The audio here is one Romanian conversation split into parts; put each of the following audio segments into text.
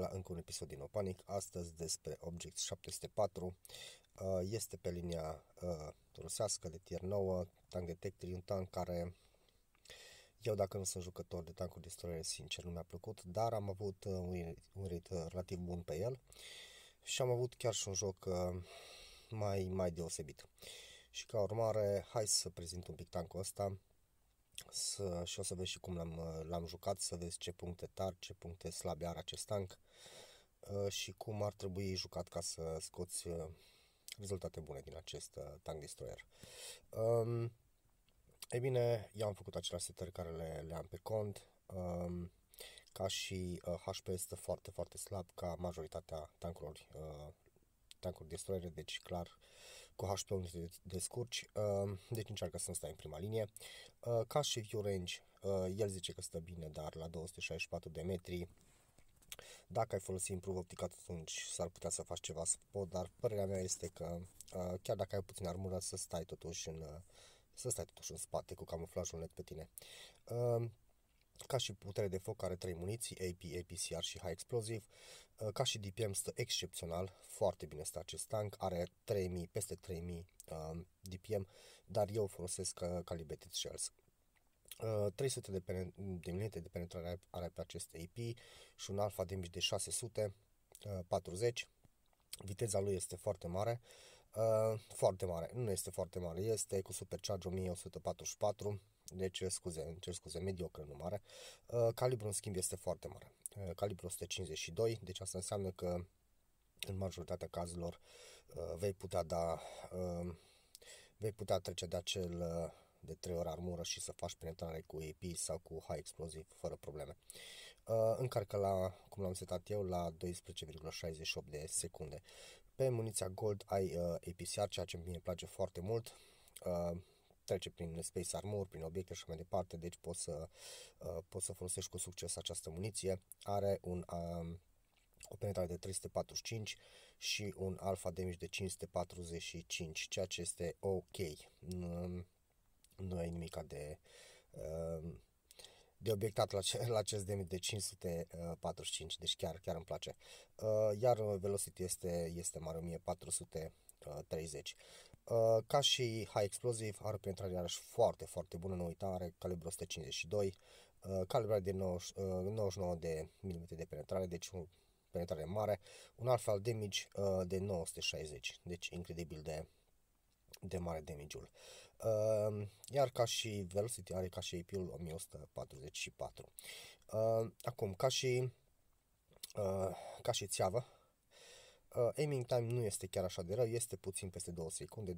la încă un episod din Opanic, astăzi despre Object 704. Uh, este pe linia uh, rusească de tier 9, tank detector, un tank care eu dacă nu sunt jucător de tankuri destroyer, sincer, nu mi-a plăcut, dar am avut uh, un, un relativ bun pe el și am avut chiar și un joc mai, mai deosebit. Și ca urmare, hai să prezint un pic tankul ăsta să, și o să vezi și cum l-am, l-am jucat, să vezi ce puncte tari, ce puncte slabe are acest tank uh, și cum ar trebui jucat ca să scoți uh, rezultate bune din acest uh, tank destroyer. Um, e bine, eu am făcut aceleași setări care le, le am pe cont. Um, ca și uh, HP este foarte, foarte slab ca majoritatea tankurilor uh, tankuri destroyere, deci clar uh, cu HP de scurci, descurci, uh, deci încearcă să nu stai în prima linie. Uh, ca și View range uh, el zice că stă bine, dar la 264 de metri, dacă ai folosit improve Optic atunci s-ar putea să faci ceva spot, dar părerea mea este că chiar dacă ai puțin armură, să stai totuși în, să stai totuși în spate cu camuflajul net pe tine ca și putere de foc are trei muniții, AP, APCR și High Explosive. Uh, ca și DPM stă excepțional, foarte bine stă acest tank, are 3000, peste 3000 uh, DPM, dar eu folosesc uh, Calibrated Shells. Uh, 300 de, de minute de penetrare are pe acest AP și un alfa damage de 640. Uh, Viteza lui este foarte mare, uh, foarte mare, nu este foarte mare, este cu supercharge 1144, deci scuze, îmi cer scuze, mediocre, nu mare. Uh, calibru în schimb este foarte mare. Uh, calibru 152, deci asta înseamnă că în majoritatea cazurilor uh, vei putea da vei putea trece de acel de 3 ori armură și să faci penetrare cu AP sau cu high explosiv fără probleme. Încarcă la, cum l-am setat eu, la 12,68 de secunde. Pe muniția Gold ai APCR, ceea ce mi place foarte mult trece prin space armor, prin obiecte și mai departe, deci poți să, uh, poți să folosești cu succes această muniție. Are un, uh, o penetrare de 345 și un alpha damage de 545, ceea ce este ok. Nu, nu e nimic de, um, de obiectat la, ce, la acest damage de 545, deci chiar, chiar îmi place. Uh, iar velocity este, este mare, 1430. Uh, ca și high explosive are o penetrare iarăși foarte, foarte bună, nu uita, are calibru 152, uh, calibrare de 99 uh, de mm de penetrare, deci o penetrare mare, un alt damage de 960, deci incredibil de de mare damage-ul. Uh, iar ca și Velocity are ca și AP-ul 1144. Uh, acum, ca și uh, ca și țeavă, Uh, aiming time nu este chiar așa de rău, este puțin peste 2 secunde, 2-26,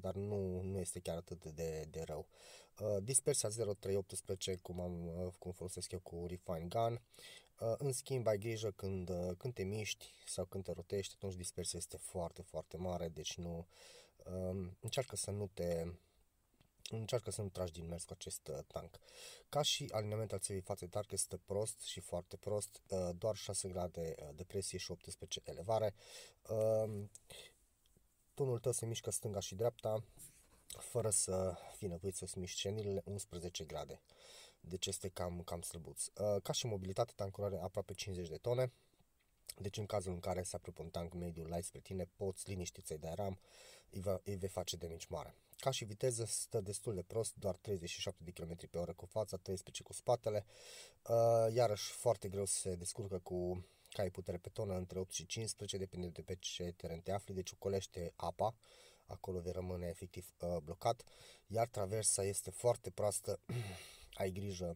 dar nu, nu este chiar atât de, de rău. Uh, dispersia 0318, cum, am, uh, cum folosesc eu cu Refine Gun, uh, în schimb, ai grijă când, uh, când te miști sau când te rotești, atunci dispersia este foarte, foarte mare, deci nu uh, încearcă să nu te încearcă să nu tragi din mers cu acest uh, tank. Ca și alineament al țevii față de tank este prost și foarte prost, uh, doar 6 grade uh, depresie și 18 elevare. Uh, um, tunul tău se mișcă stânga și dreapta, fără să fie nevoit să-ți miști șenile 11 grade. Deci este cam, cam slăbuț. Uh, ca și mobilitate, tankul are aproape 50 de tone, deci în cazul în care se apropie un tank mediu light spre tine, poți liniștit să-i dai ram îi, va, îi vei face de mici mare. Ca și viteză stă destul de prost, doar 37 de km pe oră cu fața, 13 cu spatele. Uh, iarăși foarte greu se descurcă cu cai putere pe tonă între 8 și 15, depinde de pe ce teren te afli, deci ocolește apa, acolo vei rămâne efectiv uh, blocat, iar traversa este foarte proastă, ai grijă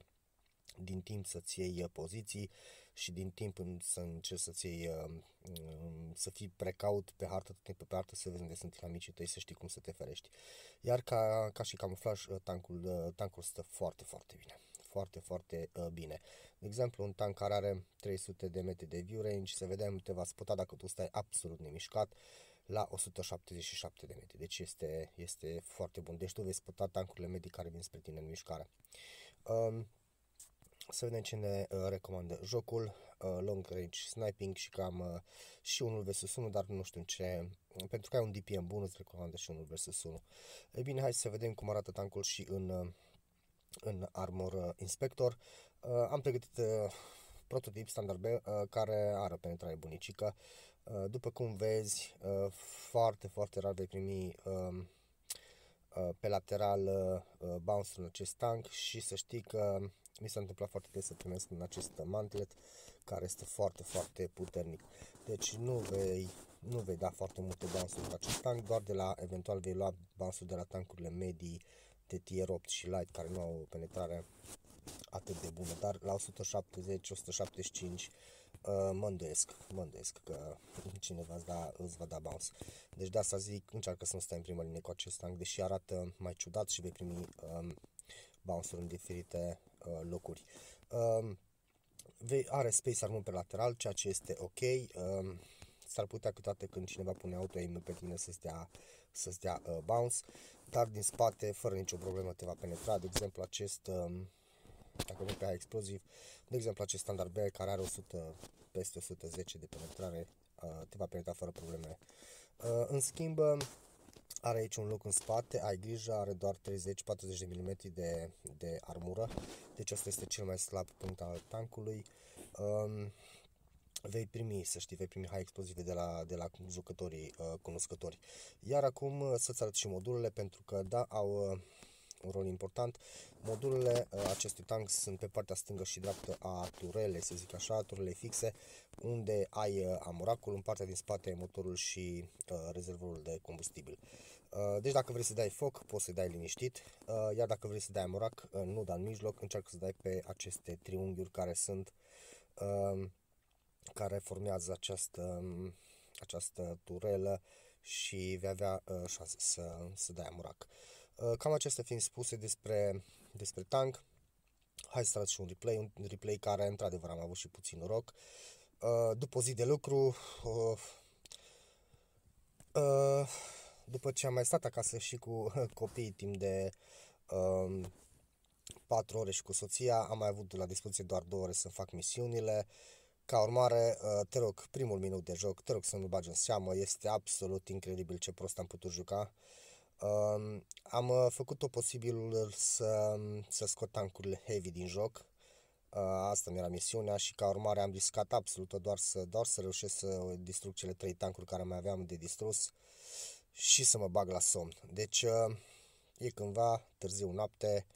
din timp să-ți iei uh, poziții, și din timp să încerci să-ți iei, uh, um, să fii precaut pe hartă, tot timpul pe hartă, să vezi unde sunt inamicii tăi, să știi cum să te ferești. Iar ca, ca și camuflaj, uh, tancul, uh, tancul stă foarte, foarte bine foarte, foarte uh, bine. De exemplu, un tank care are 300 de metri de view range, să vedem, te va sputa dacă tu stai absolut nemișcat la 177 de metri. Deci este, este foarte bun. Deci tu vei sputa tankurile medii care vin spre tine în mișcare. Um, să vedem ce ne uh, recomandă jocul, uh, long range sniping și cam uh, și unul vs 1, dar nu știu ce, pentru că ai un DPM bun îți recomandă și unul vs 1. E bine, hai să vedem cum arată tankul și în, în Armor Inspector. am pregătit prototip standard B care are penetrare bunicică. după cum vezi, foarte, foarte rar vei primi um, pe lateral bounce în acest tank și să știi că mi s-a întâmplat foarte des să primesc în acest mantlet care este foarte, foarte puternic. Deci nu vei, nu vei da foarte multe bansuri la acest tank, doar de la, eventual vei lua bansuri de la tancurile medii de tier 8 și light care nu au o penetrare atât de bună, dar la 170-175 uh, mă îndoiesc, mă îndoiesc că cineva îți, da, îți va da bounce. Deci de asta zic, încearcă să nu stai în prima linie cu acest tank, deși arată mai ciudat și vei primi um, bounce-uri în diferite uh, locuri. Uh, are space armor pe lateral, ceea ce este ok. Uh, s-ar putea câteodată când cineva pune auto aim pe tine să-ți dea, să-ți dea uh, bounce, dar din spate, fără nicio problemă, te va penetra. De exemplu, acest, uh, dacă nu pe aia exploziv, de exemplu, acest standard B care are 100, peste 110 de penetrare, uh, te va penetra fără probleme. Uh, în schimb, are aici un loc în spate, ai grijă, are doar 30-40 de mm de, de armură, deci asta este cel mai slab punct al tancului. Um, vei primi, să știi, vei primi high explozive de la, de la jucătorii uh, cunoscători. Iar acum uh, să-ți arăt și modulele, pentru că, da, au... Uh, un rol important. Modulele uh, acestui tank sunt pe partea stângă și dreaptă a turele, să zic așa, turele fixe, unde ai uh, amuracul, în partea din spate motorul și uh, rezervorul de combustibil. Deci dacă vrei să dai foc, poți să dai liniștit, iar dacă vrei să dai amurac, nu da în mijloc, încearcă să dai pe aceste triunghiuri care sunt care formează această, această turelă și vei avea șanse să, să dai amurac. Uh, cam acestea fiind spuse despre, despre tank, hai să arăt și un replay, un replay care într-adevăr am avut și puțin noroc. Uh, după o zi de lucru, uh, după ce am mai stat acasă și cu copiii timp de 4 um, ore și cu soția, am mai avut la dispoziție doar 2 ore să fac misiunile. Ca urmare, te rog, primul minut de joc, te rog să nu bagi în seamă, este absolut incredibil ce prost am putut juca. Uh, am uh, făcut tot posibilul să, să scot tankurile heavy din joc. Uh, asta mi era misiunea și ca urmare am riscat absolut doar să, doar să reușesc să distrug cele trei tancuri care mai aveam de distrus și să mă bag la somn. Deci uh, e cândva târziu noapte,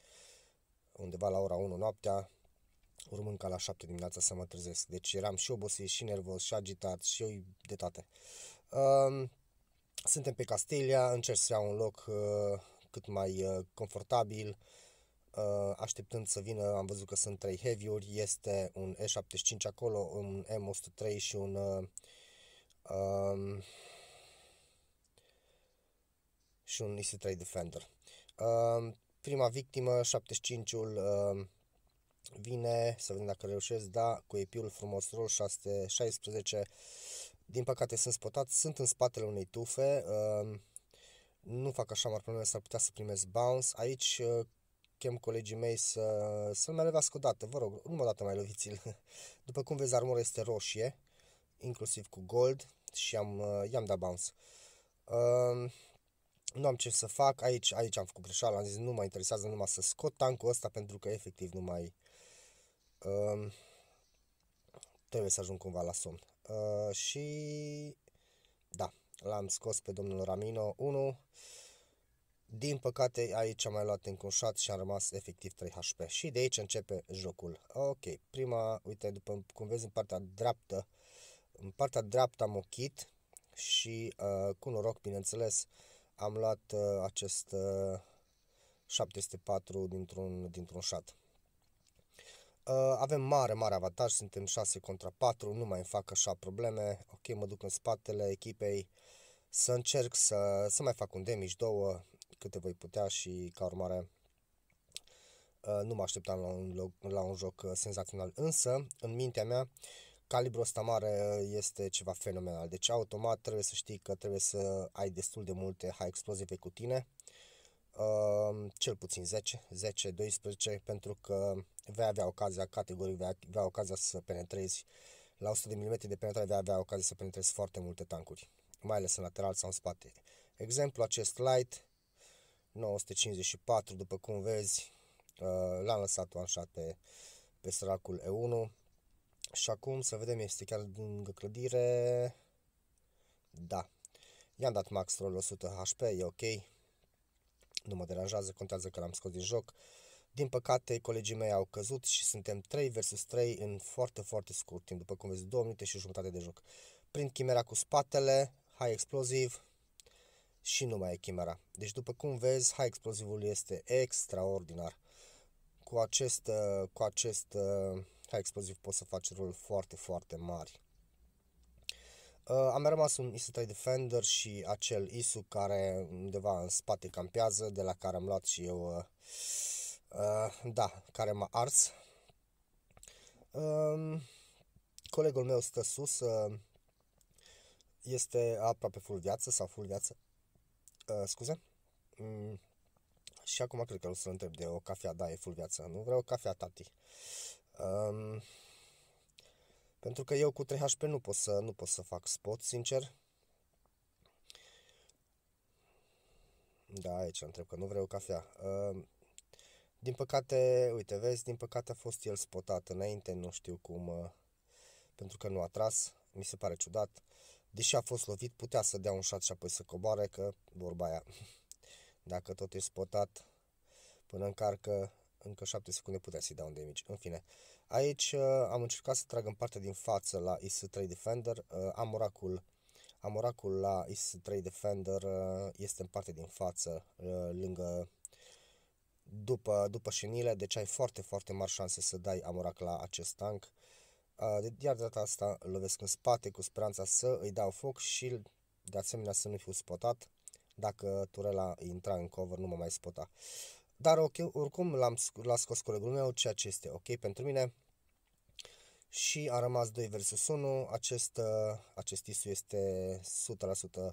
undeva la ora 1 noaptea, urmând ca la 7 dimineața să mă trezesc. Deci eram și obosit, și nervos, și agitat, și de toate. Uh, suntem pe Castelia, încerc să iau un loc uh, cât mai uh, confortabil, uh, așteptând să vină, am văzut că sunt trei heavy-uri, este un E75 acolo, un M103 și un... Uh, um, și un EC3 Defender. Uh, prima victimă, 75-ul, uh, um, vine, să vedem dacă reușesc, da, cu epiul frumos rol 616, din păcate sunt spotat, sunt în spatele unei tufe, ehm, nu fac așa mari probleme, s-ar putea să primez bounce. Aici uh, chem colegii mei să, să mai levească o dată, vă rog, numai o dată mai loviți-l. După cum vezi, armura este roșie, inclusiv cu gold și am, uh, i-am dat bounce. Ehm, nu am ce să fac, aici, aici am făcut greșeală, am zis nu mă interesează numai să scot tankul ăsta pentru că efectiv nu mai... Uh, trebuie să ajung cumva la somn. Uh, și da, l-am scos pe domnul Ramino 1. Din păcate aici am mai luat înconșat și am rămas efectiv 3 HP. Și de aici începe jocul. Ok, prima, uite, după cum vezi în partea dreaptă, în partea dreaptă am ochit și uh, cu noroc, bineînțeles, am luat uh, acest uh, 704 dintr-un, dintr-un șat. Uh, avem mare, mare avantaj, suntem 6 contra 4, nu mai fac așa probleme, ok, mă duc în spatele echipei, să încerc să, să mai fac un damage, două, câte voi putea și ca urmare uh, nu mă așteptam la un, loc, la un joc uh, senzațional, însă în mintea mea calibrul ăsta mare este ceva fenomenal, deci automat trebuie să știi că trebuie să ai destul de multe high explosive cu tine, cel puțin 10, 10, 12, pentru că vei avea ocazia, categoric vei avea ocazia să penetrezi la 100 de mm de penetrare vei avea ocazia să penetrezi foarte multe tancuri, mai ales în lateral sau în spate. Exemplu, acest light 954, după cum vezi, uh, l-am lăsat așa pe, pe săracul E1 și acum să vedem, este chiar lângă clădire, da, i-am dat max roll 100 HP, e ok, nu mă deranjează, contează că l-am scos din joc. Din păcate, colegii mei au căzut și suntem 3 versus 3 în foarte, foarte scurt timp, după cum vezi, 2 minute și jumătate de joc. Prind chimera cu spatele, high explosiv și nu mai e chimera. Deci, după cum vezi, high explosivul este extraordinar. Cu acest, uh, cu acest high uh, explosiv poți să faci rol foarte, foarte mari. Uh, am rămas un ISU 3 Defender și acel ISU care undeva în spate campează, de la care am luat și eu, uh, uh, da, care m-a ars. Um, colegul meu stă sus, este aproape full viață sau full viață, scuze, mm, și acum cred că o să întreb de o cafea, da, e full viață, nu vreau o cafea, tati. Uh, pentru că eu cu 3HP nu pot să, nu pot să fac spot, sincer. Da, aici întreb că nu vreau cafea. Ehm, din păcate, uite, vezi, din păcate a fost el spotat înainte, nu știu cum, ă, pentru că nu a tras, mi se pare ciudat. Deși a fost lovit, putea să dea un șat și apoi să coboare, că vorba aia. Dacă tot e spotat, până încarcă, încă 7 secunde putea să-i dea un damage. În fine, uh, Aici uh, am încercat să trag în partea din față la IS-3 Defender, uh, amoracul Amoracul la IS-3 Defender uh, este în partea din față, lângă după, după șenile, deci ai foarte, foarte mari șanse să dai amorac la acest tank. Iar de data asta lovesc în spate cu speranța să îi dau foc și de asemenea să nu fiu spotat. Dacă turela intra în cover, nu mă mai spota. Dar ok, oricum l-am, l scos colegul meu, ceea ce este ok pentru mine. Și a rămas 2 versus 1. Acest, uh, acest ISU este 100% uh,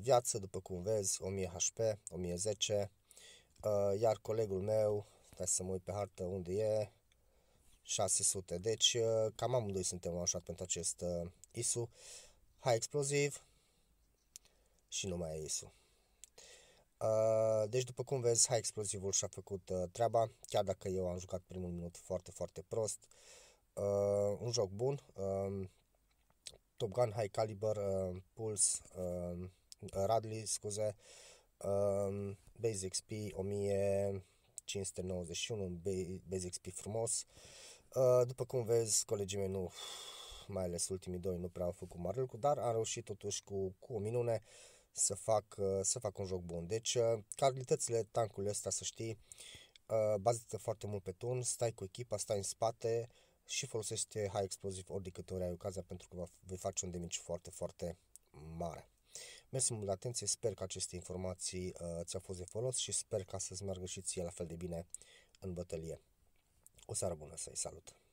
viață, după cum vezi, 1000 HP, 1010. Iar colegul meu, stai să mă uit pe hartă unde e, 600. Deci uh, cam amândoi suntem așa pentru acest ISU. Hai exploziv și nu mai e ISU. Uh, deci după cum vezi, High Explosivul și-a făcut uh, treaba, chiar dacă eu am jucat primul minut foarte, foarte prost. Uh, un joc bun. Um, Top Gun, High Caliber, Pulse, um, Radley, scuze, um, Base XP 1591, un XP frumos. După cum vezi, colegii mei nu, mai ales ultimii doi, nu prea au făcut mare lucru, dar am reușit totuși cu, cu o minune uh, să fac, uh, să fac un joc bun. Deci, uh, calitățile tankului ăsta, să știi, uh, bazate foarte mult pe tun, stai cu echipa, stai în spate și folosește high explosive ori de câte ori ai ocazia pentru că vei face un damage foarte, foarte mare. Mersi mult de atenție, sper că aceste informații ți-au fost de folos și sper ca să-ți meargă și ție la fel de bine în bătălie. O seară bună să-i salut!